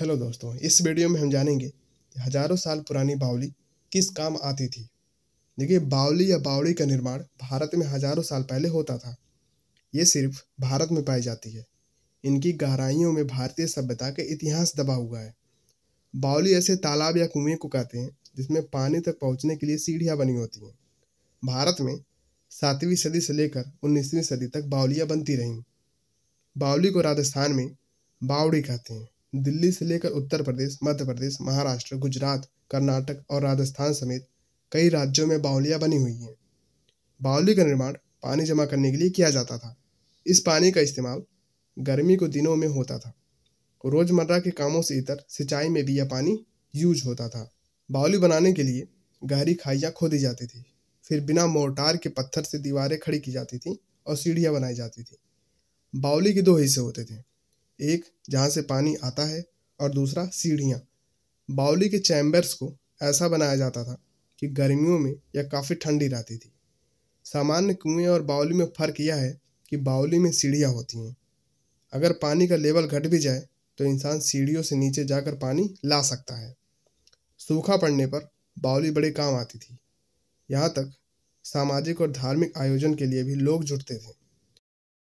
hello दोस्तों इस video में हम जानेंगे हजारों साल पुरानी बावली किस काम आती थी देखिए बावली या बावड़ी का निर्माण भारत में हजारों साल पहले होता था ये सिर्फ भारत में पाई जाती है इनकी गहराइयों में भारतीय सभ्यता का इतिहास दबा हुआ है बावली ऐसे तालाब या कुएं को कहते हैं जिसमें पानी तक पहुँचने के लिए सीढ़ियाँ बनी होती हैं भारत में सातवीं सदी से लेकर उन्नीसवीं सदी तक बावलियाँ बनती रहीं बावली को राजस्थान में बावड़ी कहते हैं दिल्ली से लेकर उत्तर प्रदेश मध्य प्रदेश महाराष्ट्र गुजरात कर्नाटक और राजस्थान समेत कई राज्यों में बावलियाँ बनी हुई हैं बावली का निर्माण पानी जमा करने के लिए किया जाता था इस पानी का इस्तेमाल गर्मी को दिनों में होता था रोज़मर्रा के कामों से इतर सिंचाई में भी यह पानी यूज होता था बावली बनाने के लिए गहरी खाइयाँ खोदी जाती थी फिर बिना मोर्टार के पत्थर से दीवारें खड़ी की जाती थी और सीढ़ियाँ बनाई जाती थी बावली के दो हिस्से होते थे एक जहाँ से पानी आता है और दूसरा सीढ़ियाँ बाउली के चैम्बर्स को ऐसा बनाया जाता था कि गर्मियों में यह काफ़ी ठंडी रहती थी सामान्य कुएं और बाउली में फ़र्क यह है कि बाउली में सीढ़ियाँ होती हैं अगर पानी का लेवल घट भी जाए तो इंसान सीढ़ियों से नीचे जाकर पानी ला सकता है सूखा पड़ने पर बाउली बड़े काम आती थी यहाँ तक सामाजिक और धार्मिक आयोजन के लिए भी लोग जुटते थे